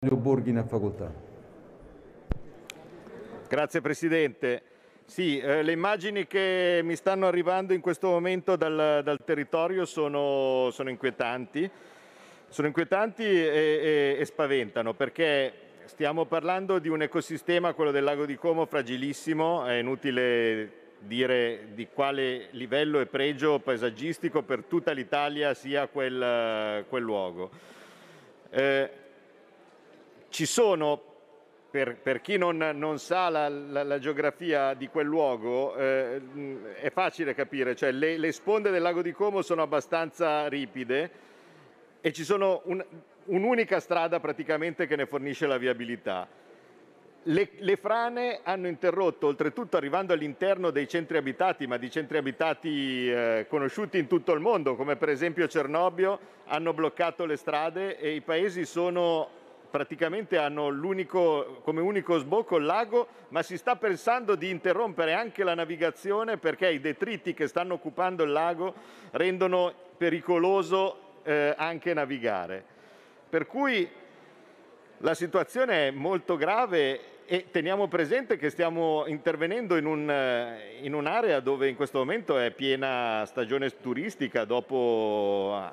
Borghine a facoltà. Grazie Presidente. Sì, eh, le immagini che mi stanno arrivando in questo momento dal, dal territorio sono, sono, inquietanti, sono inquietanti e, e, e, spaventano perché stiamo parlando di un ecosistema, quello del lago di Como, fragilissimo, è inutile dire di quale livello e pregio paesaggistico per tutta l'Italia sia quel, quel luogo. Eh, ci sono, per, per chi non, non sa la, la, la, geografia di quel luogo, eh, è facile capire, cioè le, le, sponde del lago di Como sono abbastanza ripide e ci sono un, un'unica strada praticamente che ne fornisce la viabilità. Le, le, frane hanno interrotto, oltretutto arrivando all'interno dei centri abitati, ma di centri abitati eh, conosciuti in tutto il mondo, come per esempio Cernobbio, hanno bloccato le strade e i paesi sono praticamente hanno unico, come unico sbocco il lago, ma si sta pensando di interrompere anche la navigazione perché i detriti che stanno occupando il lago rendono pericoloso eh, anche navigare. Per cui la situazione è molto grave e teniamo presente che stiamo intervenendo in, un, in un'area dove in questo momento è piena stagione turistica dopo ah,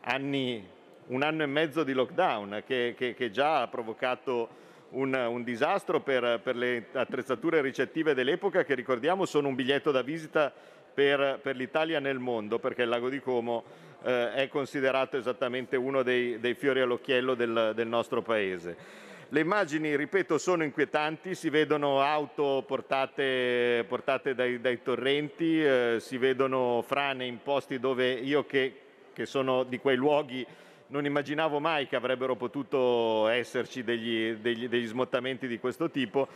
anni un anno e mezzo di lockdown che, che, che già ha provocato un, un disastro per, per, le attrezzature ricettive dell'epoca che ricordiamo sono un biglietto da visita per, per l'Italia nel mondo perché il lago di Como eh, è considerato esattamente uno dei, dei fiori all'occhiello del, del nostro paese. Le immagini, ripeto, sono inquietanti, si vedono auto portate, portate dai, dai, torrenti, eh, si vedono frane in posti dove io che, che sono di quei luoghi non immaginavo mai che avrebbero potuto esserci degli, degli, degli smottamenti di questo tipo,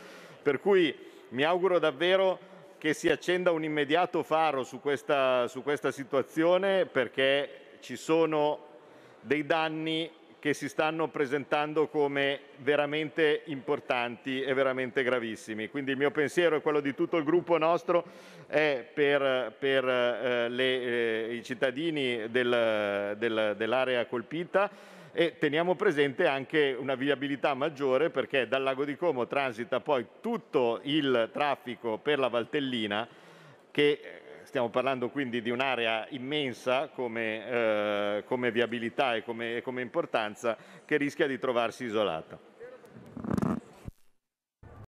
per cui mi auguro davvero che si accenda un immediato faro su questa, su questa situazione perché ci sono dei danni che si stanno presentando come veramente importanti e veramente gravissimi. Quindi il mio pensiero e quello di tutto il gruppo nostro è per, per eh, le, eh, i cittadini del, del, dell'area colpita e teniamo presente anche una viabilità maggiore perché dal lago di Como transita poi tutto il traffico per la Valtellina che Stiamo parlando quindi di un'area immensa come, eh, come viabilità e come, e come importanza che rischia di trovarsi isolata.